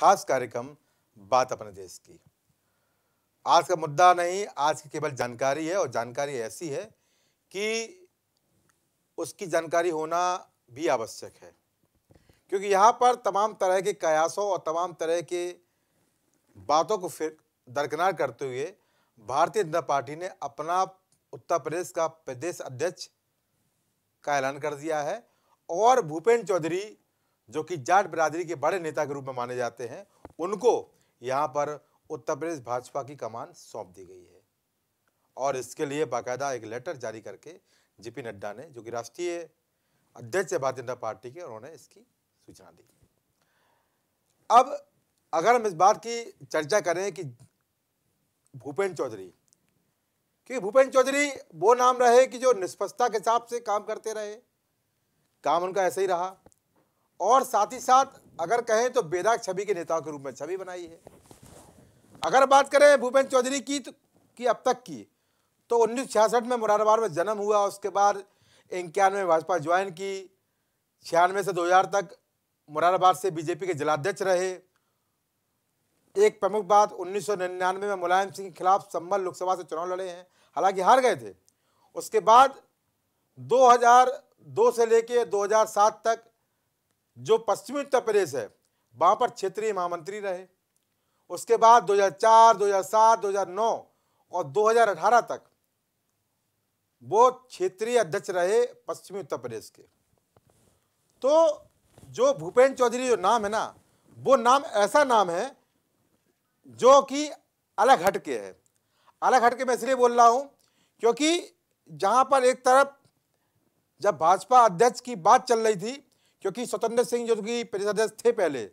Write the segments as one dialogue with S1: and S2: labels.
S1: खास कार्यक्रम बात अपने देश की आज का मुद्दा नहीं आज की केवल जानकारी है और जानकारी ऐसी है कि उसकी जानकारी होना भी आवश्यक है क्योंकि यहाँ पर तमाम तरह के कयासों और तमाम तरह के बातों को फिर दरकिनार करते हुए भारतीय जनता पार्टी ने अपना उत्तर प्रदेश का प्रदेश अध्यक्ष का ऐलान कर दिया है और भूपेंद्र चौधरी जो कि जाट बिरादरी के बड़े नेता के रूप में माने जाते हैं उनको यहाँ पर उत्तर प्रदेश भाजपा की कमान सौंप दी गई है और इसके लिए बाकायदा एक लेटर जारी करके जेपी नड्डा ने जो कि राष्ट्रीय अध्यक्ष है भारतीय जनता पार्टी के उन्होंने इसकी सूचना दी अब अगर हम इस बात की चर्चा करें कि भूपेन्द्र चौधरी क्योंकि भूपेन्द्र चौधरी वो नाम रहे कि जो निष्पक्षता के हिसाब से काम करते रहे काम उनका ऐसे ही रहा और साथ ही साथ अगर कहें तो बेदाग छवि के नेताओं के रूप में छवि बनाई है अगर बात करें भूपेंद्र चौधरी की तो की अब तक की तो उन्नीस में मुरादाबाद में जन्म हुआ उसके बाद इक्यानवे भाजपा ज्वाइन की छियानवे से 2000 तक मुरादाबाद से बीजेपी के जिलाध्यक्ष रहे एक प्रमुख बात 1999 में मुलायम सिंह के खिलाफ संबल लोकसभा से चुनाव लड़े हैं हालांकि हार गए थे उसके बाद 2002 से लेकर 2007 तक जो पश्चिमी उत्तर प्रदेश है वहाँ पर क्षेत्रीय महामंत्री रहे उसके बाद 2004, 2007, 2009 और 2018 तक वो क्षेत्रीय अध्यक्ष रहे पश्चिमी उत्तर प्रदेश के तो जो भूपेंद्र चौधरी जो नाम है ना वो नाम ऐसा नाम है जो कि अलग हट के है अलग हट के मैं इसलिए बोल रहा हूँ क्योंकि जहाँ पर एक तरफ जब भाजपा अध्यक्ष की बात चल रही थी क्योंकि स्वतंत्र सिंह जो कि प्रदेश अध्यक्ष थे पहले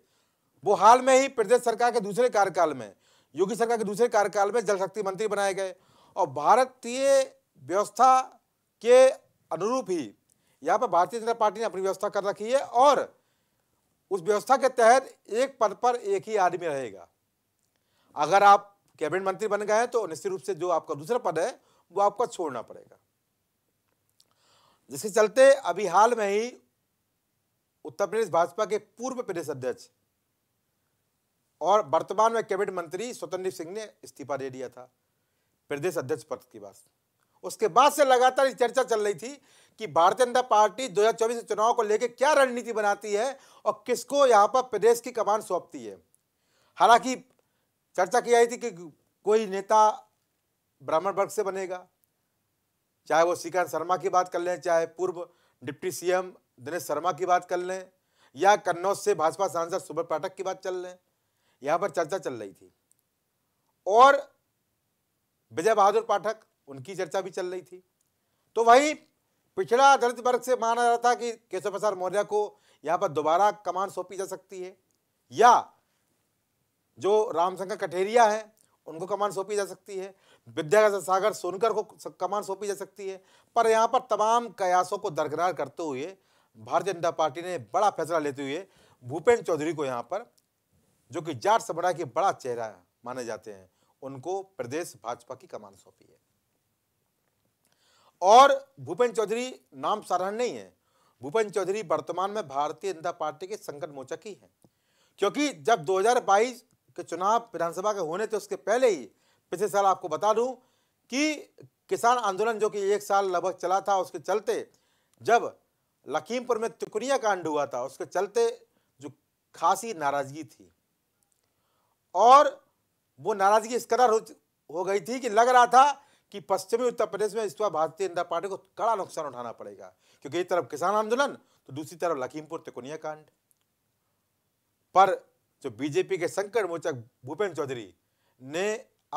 S1: वो हाल में ही प्रदेश सरकार के दूसरे कार्यकाल में योगी सरकार के दूसरे कार्यकाल में जल शक्ति मंत्री बनाए गए और भारतीय व्यवस्था के अनुरूप ही यहाँ पर भारतीय जनता पार्टी ने अपनी व्यवस्था कर रखी है और उस व्यवस्था के तहत एक पद पर एक ही आदमी रहेगा अगर आप कैबिनेट मंत्री बन गए तो निश्चित रूप से जो आपका दूसरा पद है वो आपको छोड़ना पड़ेगा जिसके चलते अभी हाल में ही उत्तर प्रदेश भाजपा के पूर्व प्रदेश अध्यक्ष और वर्तमान में कैबिनेट मंत्री स्वतंत्र सिंह ने इस्तीफा दे दिया था प्रदेश अध्यक्ष पद के बात उसके बाद से लगातार चर्चा चल रही थी कि भारतीय जनता पार्टी 2024 चुनाव को लेकर क्या रणनीति बनाती है और किसको यहाँ पर प्रदेश की कमान सौंपती है हालांकि चर्चा की आई थी कि कोई नेता ब्राह्मण वर्ग से बनेगा चाहे वो श्रीकांत शर्मा की बात कर लें चाहे पूर्व डिप्टी सीएम दिनेश शर्मा की बात कर लें या कन्नौज से भाजपा सांसद सुब्रत पाठक की बात चल लें यहाँ पर चर्चा चल रही थी और विजय बहादुर पाठक उनकी चर्चा भी चल रही थी तो वहीं पिछड़ा दलित वर्ग से माना जा रहा था कि केशव प्रसाद मौर्य को यहाँ पर दोबारा कमान सौंपी जा सकती है या जो रामशंकर कठेरिया है उनको कमान सौंपी जा सकती है विद्यागर सागर सोनकर को कमान सौंपी जा सकती है पर यहाँ पर तमाम कयासों को दरकरार करते हुए भारतीय जनता पार्टी ने बड़ा फैसला लेते हुए भूपेंद्र चौधरी को यहाँ पर जो कि जाट समुदाय के बड़ा चेहरा माने जाते हैं उनको प्रदेश भाजपा की कमान सौंपी है और भूपेंद्र चौधरी नाम साधारण नहीं है भूपेंद्र चौधरी वर्तमान में भारतीय जनता पार्टी के संकट मोचक ही हैं क्योंकि जब 2022 के चुनाव विधानसभा के होने थे उसके पहले ही पिछले साल आपको बता दूं कि किसान आंदोलन जो कि एक साल लगभग चला था उसके चलते जब लखीमपुर में तिकुरिया कांड हुआ था उसके चलते जो खासी नाराज़गी थी और वो नाराज़गी इस कदर हो, हो गई थी कि लग रहा था कि पश्चिमी उत्तर प्रदेश में इस बार भारतीय जनता पार्टी को कड़ा नुकसान उठाना पड़ेगा क्योंकि एक तरफ किसान आंदोलन तो दूसरी तरफ लखीमपुर तिकुनिया कांड पर जो बीजेपी के संकट मोचक भूपेन्द्र चौधरी ने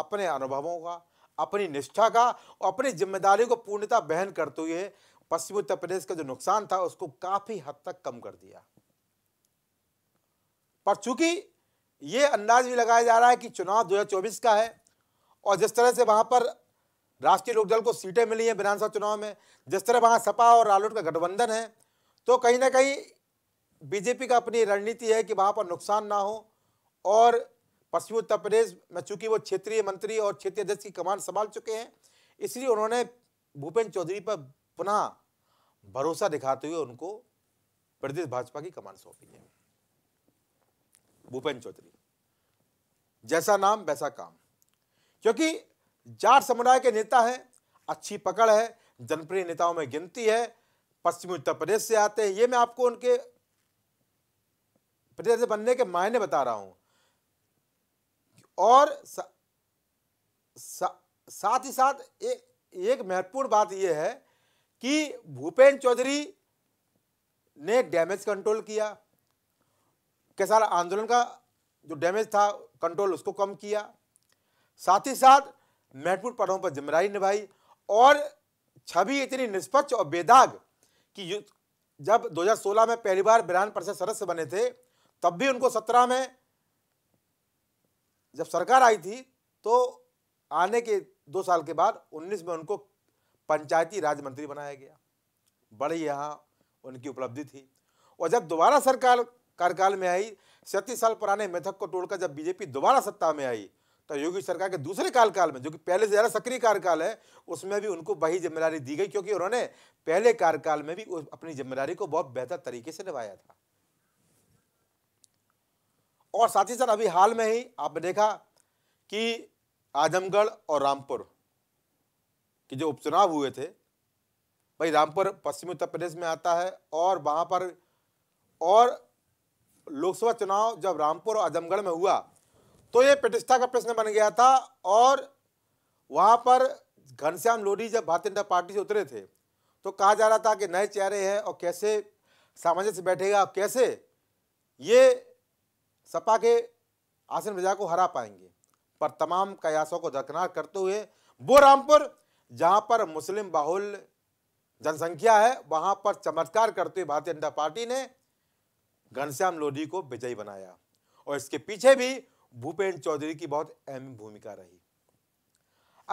S1: अपने अनुभवों का अपनी निष्ठा का और अपनी जिम्मेदारी को पूर्णता बहन करते हुए पश्चिमी उत्तर प्रदेश का जो नुकसान था उसको काफी हद तक कम कर दिया पर चूंकि ये अंदाज भी लगाया जा रहा है कि चुनाव 2024 का है और जिस तरह से वहाँ पर राष्ट्रीय लोकदल को सीटें मिली हैं विधानसभा चुनाव में जिस तरह वहाँ सपा और रालोट का गठबंधन है तो कहीं ना कहीं बीजेपी का अपनी रणनीति है कि वहाँ पर नुकसान ना हो और पश्चिमी उत्तर प्रदेश में चूंकि वो क्षेत्रीय मंत्री और क्षेत्रीय अध्यक्ष की कमान संभाल चुके हैं इसलिए उन्होंने भूपेन्द्र चौधरी पर पुनः भरोसा दिखाते हुए उनको प्रदेश भाजपा की कमान सौंपी है भूपेन चौधरी जैसा नाम वैसा काम क्योंकि जाट समुदाय के नेता हैं अच्छी पकड़ है जनप्रिय नेताओं में गिनती है पश्चिमी उत्तर प्रदेश से आते हैं ये मैं आपको उनके प्रदेश बनने के मायने बता रहा हूं और सा, सा, साथ ही साथ ए, एक महत्वपूर्ण बात यह है कि भूपेन चौधरी ने डैमेज कंट्रोल किया किसान आंदोलन का जो डैमेज था कंट्रोल उसको कम किया साथ ही साथ महत्वपूर्ण पदों पर जिम्मेदारी निभाई और छवि इतनी निष्पक्ष और बेदाग कि जब 2016 में पहली बार विधान परिषद सदस्य बने थे तब भी उनको 17 में जब सरकार आई थी तो आने के दो साल के बाद 19 में उनको पंचायती राज मंत्री बनाया गया बड़ी यहाँ उनकी उपलब्धि थी और जब दोबारा सरकार कार्यकाल में आई सैंतीस साल पुराने मेथक को तोड़कर जब बीजेपी दोबारा सत्ता में आई तो योगी सरकार के दूसरे कार्यकाल में जो कि पहले से ज़्यादा सक्रिय कार्यकाल है उसमें भी उनको वही जिम्मेदारी दी गई क्योंकि उन्होंने पहले कार्यकाल में भी अपनी जिम्मेदारी को बहुत बेहतर तरीके से निभाया था और साथ ही साथ अभी हाल में ही आपने देखा कि आजमगढ़ और रामपुर कि जो उपचुनाव हुए थे भाई रामपुर पश्चिमी उत्तर प्रदेश में आता है और वहाँ पर और लोकसभा चुनाव जब रामपुर और आजमगढ़ में हुआ तो ये प्रतिष्ठा का प्रश्न बन गया था और वहाँ पर घनश्याम लोधी जब भारतीय जनता पार्टी से उतरे थे तो कहा जा रहा था कि नए चेहरे हैं और कैसे सामंजस्य बैठेगा और कैसे ये सपा के आसन बजा को हरा पाएंगे पर तमाम कयासों को दरकनार करते हुए वो रामपुर जहां पर मुस्लिम बाहुल जनसंख्या है वहां पर चमत्कार करते हुए भारतीय जनता पार्टी ने घनश्याम लोधी को विजयी बनाया और इसके पीछे भी भूपेंद्र चौधरी की बहुत अहम भूमिका रही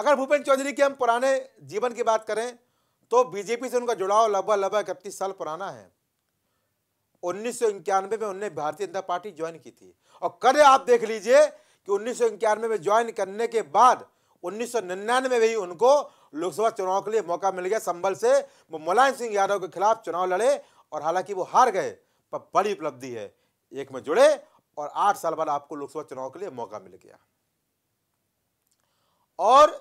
S1: अगर भूपेंद्र चौधरी के हम पुराने जीवन की बात करें तो बीजेपी से उनका जुड़ाव लगभग लगभग इकतीस साल पुराना है उन्नीस में उन्होंने भारतीय जनता पार्टी ज्वाइन की थी और करे आप देख लीजिए कि उन्नीस में ज्वाइन करने के बाद उन्नीस में भी उनको लोकसभा चुनाव के लिए मौका मिल गया संबल से वो मुलायम सिंह यादव के खिलाफ चुनाव लड़े और हालांकि वो हार गए पर बड़ी उपलब्धि है एक में जुड़े और आठ साल बाद आपको लोकसभा चुनाव के लिए मौका मिल गया और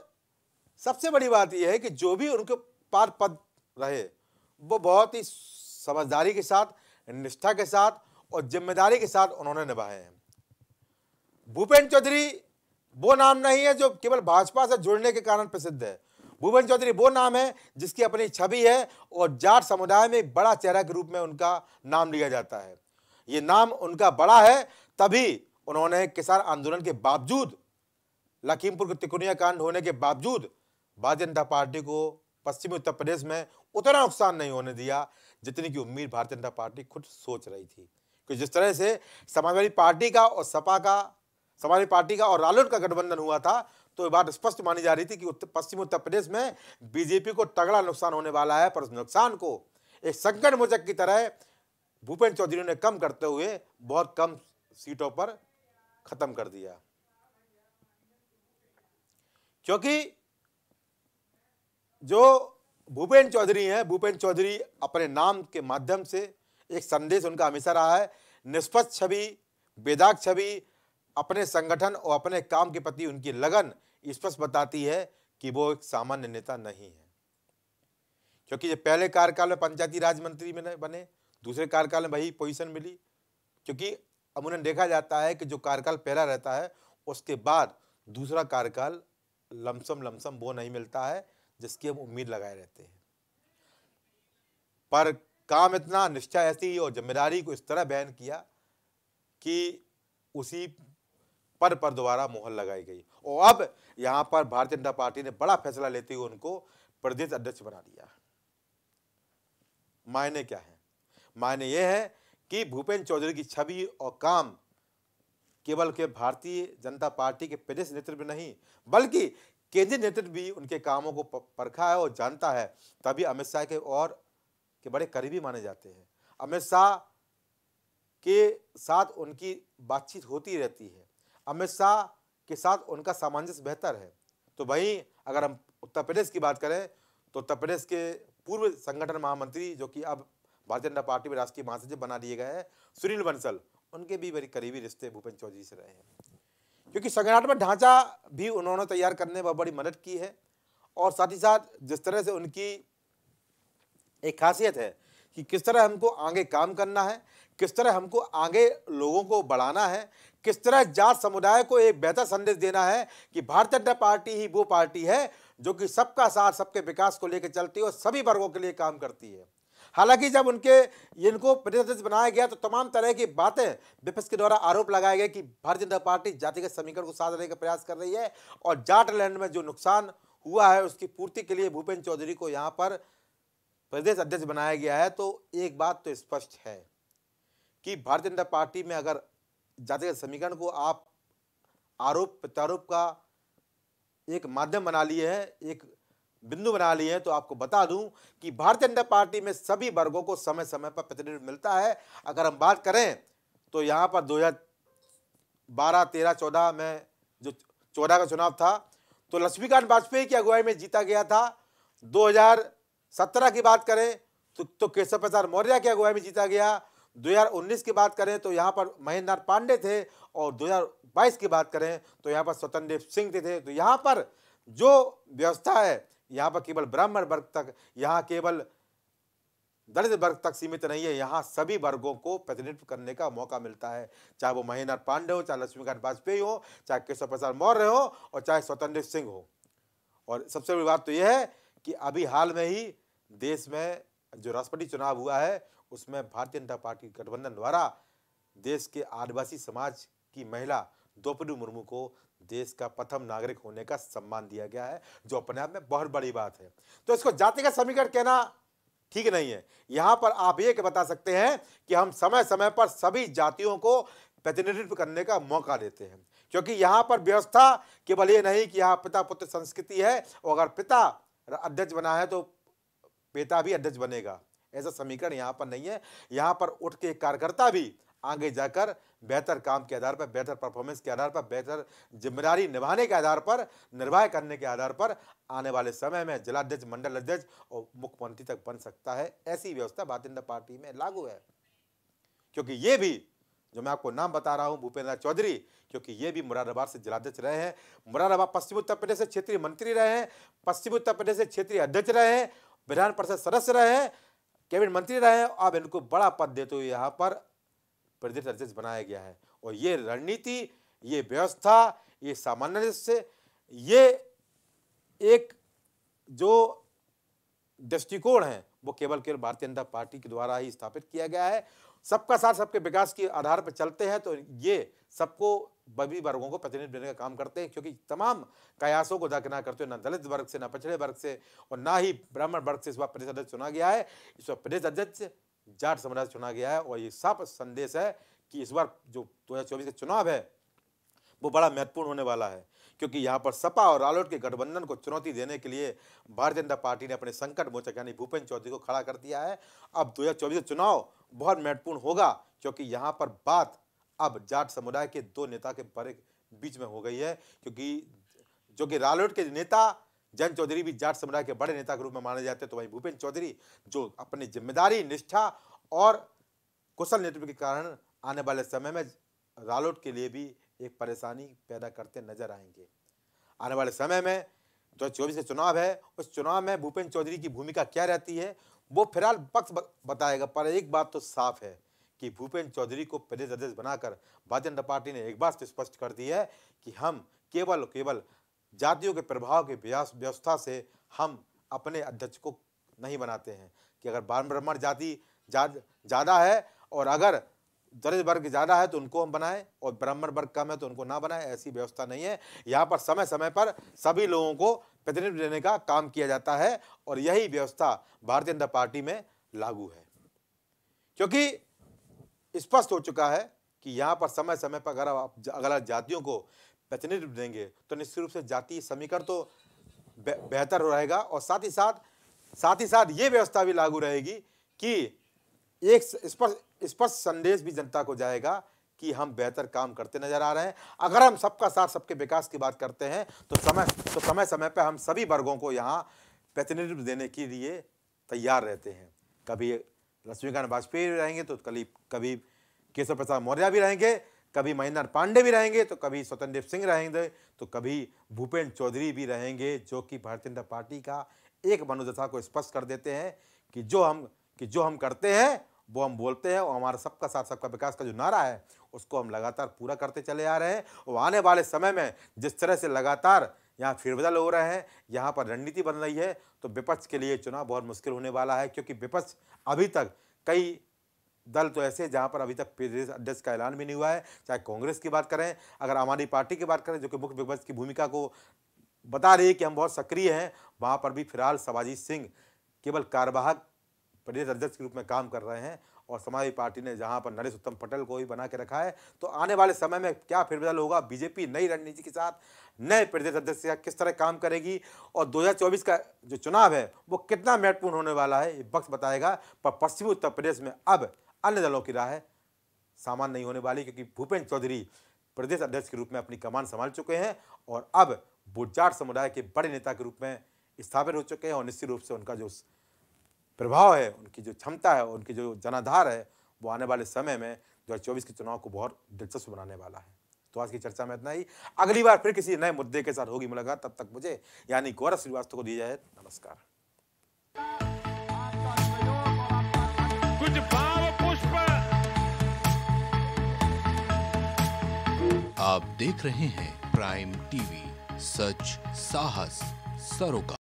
S1: सबसे बड़ी बात यह है कि जो भी उनके पार पद रहे वो बहुत ही समझदारी के साथ निष्ठा के साथ और जिम्मेदारी के साथ उन्होंने निभाए हैं भूपेन्द्र चौधरी वो नाम नहीं है जो केवल भाजपा से जुड़ने के कारण प्रसिद्ध है भुवन चौधरी वो नाम है जिसकी अपनी छवि है और जाट समुदाय में बड़ा चेहरा के रूप में उनका नाम लिया जाता है ये नाम उनका बड़ा है तभी उन्होंने किसान आंदोलन के बावजूद लखीमपुर के तिकुनिया कांड होने के बावजूद भारतीय जनता पार्टी को पश्चिमी उत्तर प्रदेश में उतना नुकसान नहीं होने दिया जितनी की उम्मीद भारतीय जनता पार्टी खुद सोच रही थी कि जिस तरह से समाजवादी पार्टी का और सपा का समाजवादी पार्टी का और रालोद का गठबंधन हुआ था तो ये बात स्पष्ट मानी जा रही थी कि उत्त, पश्चिम उत्तर प्रदेश में बीजेपी को तगड़ा नुकसान होने वाला है पर उस नुकसान को एक संकट मोचक की तरह भूपेंद्र चौधरी ने कम करते हुए बहुत कम सीटों पर खत्म कर दिया क्योंकि जो भूपेंद्र चौधरी हैं भूपेंद्र चौधरी अपने नाम के माध्यम से एक संदेश उनका हमेशा रहा है निष्पक्ष छवि बेदाग छवि अपने संगठन और अपने काम के प्रति उनकी लगन स्पष्ट बताती है कि वो एक सामान्य नेता नहीं है क्योंकि जब पहले कार्यकाल में पंचायती राज मंत्री में बने दूसरे कार्यकाल में वही पोजीशन मिली क्योंकि अब उन्हें देखा जाता है कि जो कार्यकाल पहला रहता है उसके बाद दूसरा कार्यकाल लमसम लमसम वो नहीं मिलता है जिसकी हम उम्मीद लगाए रहते हैं पर काम इतना निश्चय ऐसी और जिम्मेदारी को इस तरह बैन किया कि उसी पद पर दोबारा मोहर लगाई गई और अब यहाँ पर भारतीय जनता पार्टी ने बड़ा फैसला लेते हुए उनको प्रदेश अध्यक्ष बना दिया मायने क्या है मायने ये है कि भूपेंद्र चौधरी की छवि और काम केवल के भारतीय जनता पार्टी के प्रदेश नेतृत्व नहीं बल्कि केंद्रीय नेतृत्व भी उनके कामों को परखा है और जानता है तभी अमित शाह के और के बड़े करीबी माने जाते हैं अमित शाह के साथ उनकी बातचीत होती रहती है अमित शाह के साथ उनका सामंजस्य बेहतर है तो वहीं अगर हम उत्तर प्रदेश की बात करें तो उत्तर प्रदेश के पूर्व संगठन महामंत्री जो कि अब भारतीय जनता पार्टी में राष्ट्रीय महासचिव बना दिए गए हैं सुनील बंसल उनके भी बड़ी करीबी रिश्ते भूपेन्द्र चौधरी से रहे हैं क्योंकि संगठनात्मक ढांचा भी उन्होंने तैयार करने में बड़ी मदद की है और साथ ही साथ जिस तरह से उनकी एक खासियत है कि किस तरह हमको आगे काम करना है किस तरह हमको आगे लोगों को बढ़ाना है किस तरह जाट समुदाय को एक बेहतर संदेश देना है कि भारतीय जनता पार्टी ही वो पार्टी है जो कि सबका साथ सबके विकास को लेकर चलती है और सभी वर्गों के लिए काम करती है हालांकि जब उनके इनको प्रतिनिधि बनाया गया तो तमाम तरह की बातें विपक्ष के द्वारा आरोप लगाए गए कि भारतीय जनता पार्टी जातिगत समीकरण को साधने का प्रयास कर रही है और जाट लैंड में जो नुकसान हुआ है उसकी पूर्ति के लिए भूपेन्द्र चौधरी को यहाँ पर प्रदेश अध्यक्ष बनाया गया है तो एक बात तो स्पष्ट है कि भारतीय जनता पार्टी में अगर जाति समीकरण को आप आरोप प्रत्यारोप का एक माध्यम बना लिए हैं एक बिंदु बना लिए हैं तो आपको बता दूं कि भारतीय जनता पार्टी में सभी वर्गों को समय समय पर प्रतिनिधित्व मिलता है अगर हम बात करें तो यहाँ पर 2012 13 14 में जो चौदह का चुनाव था तो लक्ष्मीकांत वाजपेयी की अगुवाई में जीता गया था 2017 की बात करें तो, तो केशव प्रसाद मौर्य की अगुवाई में जीता गया 2019 की बात करें तो यहाँ पर महेंद्र पांडे थे और 2022 की बात करें तो यहाँ पर स्वतंत्र देव सिंह थे तो यहाँ पर जो व्यवस्था है यहाँ पर केवल ब्राह्मण वर्ग तक यहाँ केवल दलित वर्ग तक सीमित नहीं है यहाँ सभी वर्गों को प्रतिनिधित्व करने का मौका मिलता है चाहे वो महेंद्र पांडे हो चाहे लक्ष्मीकांत वाजपेयी हो चाहे केशव प्रसाद मौर्य हो और चाहे स्वतंत्र सिंह हो और सबसे बड़ी बात तो यह है कि अभी हाल में ही देश में जो राष्ट्रपति चुनाव हुआ है उसमें भारतीय जनता पार्टी गठबंधन द्वारा देश के आदिवासी समाज की महिला द्रौपदी मुर्मू को देश का प्रथम नागरिक होने का सम्मान दिया गया है जो अपने आप में बहुत बड़ी बात है तो इसको जाति का समीकरण कहना ठीक नहीं है यहाँ पर आप ये बता सकते हैं कि हम समय समय पर सभी जातियों को प्रतिनिधित्व करने का मौका देते हैं क्योंकि यहाँ पर व्यवस्था केवल ये नहीं कि यहाँ पिता पुत्र संस्कृति है और अगर पिता अध्यक्ष बना है तो पिता भी अध्यक्ष बनेगा ऐसा समीकरण यहाँ पर नहीं है यहाँ पर उठ के कार्यकर्ता भी आगे जाकर बेहतर काम के आधार पर बेहतर परफॉर्मेंस के आधार पर बेहतर जिम्मेदारी निभाने के आधार पर निर्वाह करने के आधार पर आने वाले समय में जिलाध्यक्ष मंडल अध्यक्ष और मुख्यमंत्री तक बन सकता है ऐसी व्यवस्था भारतीय जनता पार्टी में लागू है क्योंकि ये भी जो मैं आपको नाम बता रहा हूँ भूपेंद्र चौधरी क्योंकि ये भी मुरादाबाद से जिलाध्यक्ष रहे हैं मुरादाबाद पश्चिमी उत्तर प्रदेश से क्षेत्रीय मंत्री रहे हैं पश्चिमी उत्तर प्रदेश से क्षेत्रीय अध्यक्ष रहे हैं विधान परिषद सदस्य रहे हैं कैबिनेट मंत्री रहे अब इनको बड़ा पद देते हुए यहाँ पर प्रदेश अध्यक्ष बनाया गया है और ये रणनीति ये व्यवस्था ये सामान्य से ये एक जो दृष्टिकोण है वो केवल केवल भारतीय जनता पार्टी के द्वारा ही स्थापित किया गया है सबका साथ सबके विकास के आधार पर चलते हैं तो ये सबको बबी वर्गों को प्रतिनिधि देने का काम करते हैं क्योंकि तमाम कयासों को दरकिनार करते हुए ना दलित वर्ग से ना पिछड़े वर्ग से और ना ही ब्राह्मण वर्ग से इस बार प्रदेश अध्यक्ष चुना गया है इस बार प्रदेश अध्यक्ष जाट समुदाय चुना गया है और ये साफ संदेश है कि इस बार जो दो का चुनाव है वो बड़ा महत्वपूर्ण होने वाला है क्योंकि यहाँ पर सपा और रालोट के गठबंधन को चुनौती देने के लिए भारतीय जनता पार्टी ने अपने संकट मोचक यानी भूपेन्द्र चौधरी को खड़ा कर दिया है अब दो हज़ार चुनाव बहुत महत्वपूर्ण होगा क्योंकि यहाँ पर बात अब जाट समुदाय के दो नेता के बड़े बीच में हो गई है क्योंकि जो कि रालोट के नेता जैन चौधरी भी जाट समुदाय के बड़े नेता के रूप में माने जाते हैं तो वहीं भूपेन्द्र चौधरी जो अपनी जिम्मेदारी निष्ठा और कुशल नेतृत्व के कारण आने वाले समय में रालोट के लिए भी एक परेशानी पैदा करते नजर आएंगे आने वाले समय में जो चौबीस का चुनाव है उस चुनाव में भूपेन्द्र चौधरी की भूमिका क्या रहती है वो फिलहाल पक्ष बताएगा पर एक बात तो साफ है कि भूपेन्द्र चौधरी को प्रदेश अध्यक्ष बनाकर भारतीय जनता पार्टी ने एक बात तो स्पष्ट कर दी है कि हम केवल केवल जातियों के प्रभाव के व्यवस्था से हम अपने अध्यक्ष को नहीं बनाते हैं कि अगर बार ब्राह्मण जाति ज़्यादा जाद, है और अगर दरिद्र वर्ग ज़्यादा है तो उनको हम बनाएं और ब्राह्मण वर्ग कम है तो उनको ना बनाएं ऐसी व्यवस्था नहीं है यहाँ पर समय समय पर सभी लोगों को प्रतिनिधित्व देने का काम किया जाता है और यही व्यवस्था भारतीय जनता पार्टी में लागू है क्योंकि स्पष्ट हो चुका है कि यहाँ पर समय समय पर अगर आप अगर आप जातियों को प्रतिनिधित्व देंगे तो निश्चित रूप से जातीय समीकरण तो बेहतर रहेगा और साथ ही साथ साथ ही साथ ये व्यवस्था भी लागू रहेगी कि एक स्पष्ट स्पष्ट संदेश भी जनता को जाएगा कि हम बेहतर काम करते नजर आ रहे हैं अगर हम सबका साथ सबके विकास की बात करते हैं तो समय तो समय समय पर हम सभी वर्गों को यहाँ प्रतिनिधित्व देने के लिए तैयार रहते हैं कभी लक्ष्मीकांत वाजपेयी रहेंगे तो कभी कभी केशव प्रसाद मौर्य भी रहेंगे कभी महेंद्र पांडे भी रहेंगे तो कभी स्वतंत्र सिंह रहेंगे तो कभी भूपेंद्र चौधरी भी रहेंगे जो कि भारतीय जनता पार्टी का एक मनोदशा को स्पष्ट कर देते हैं कि जो हम कि जो हम करते हैं वो हम बोलते हैं और हमारा सबका साथ सबका विकास का जो नारा है उसको हम लगातार पूरा करते चले आ रहे हैं और आने वाले समय में जिस तरह से लगातार यहाँ फिरबदल हो रहे हैं यहाँ पर रणनीति बन रही है तो विपक्ष के लिए चुनाव बहुत मुश्किल होने वाला है क्योंकि विपक्ष अभी तक कई दल तो ऐसे जहाँ पर अभी तक प्रदेश अध्यक्ष का ऐलान भी नहीं हुआ है चाहे कांग्रेस की बात करें अगर आम आदमी पार्टी की बात करें जो कि मुख्य विपक्ष की भूमिका को बता रही है कि हम बहुत सक्रिय हैं वहाँ पर भी फिलहाल सवाजी सिंह केवल कार्यवाहक प्रदेश अध्यक्ष के रूप में काम कर रहे हैं और समाजवादी पार्टी ने जहां पर नरेश उत्तम पटेल को भी बना के रखा है तो आने वाले समय में क्या फेरबदल होगा बीजेपी नई रणनीति के साथ नए प्रदेश अध्यक्ष का किस तरह काम करेगी और 2024 का जो चुनाव है वो कितना महत्वपूर्ण होने वाला है ये वक्त बताएगा पर पश्चिमी उत्तर प्रदेश में अब अन्य दलों की राह सामान नहीं होने वाली क्योंकि भूपेंद्र चौधरी प्रदेश अध्यक्ष के रूप में अपनी कमान संभाल चुके हैं और अब बुटजाट समुदाय के बड़े नेता के रूप में स्थापित हो चुके हैं और निश्चित रूप से उनका जो प्रभाव है उनकी जो क्षमता है उनकी जो जनाधार है वो आने वाले समय में दो के चुनाव को बहुत दिलचस्प बनाने वाला है तो आज की चर्चा में इतना ही अगली बार फिर किसी नए मुद्दे के साथ होगी मुलाकात तब तक मुझे यानी गौरव श्रीवास्तव को दी जाए नमस्कार आप देख रहे हैं प्राइम टीवी सच साहस सरोकार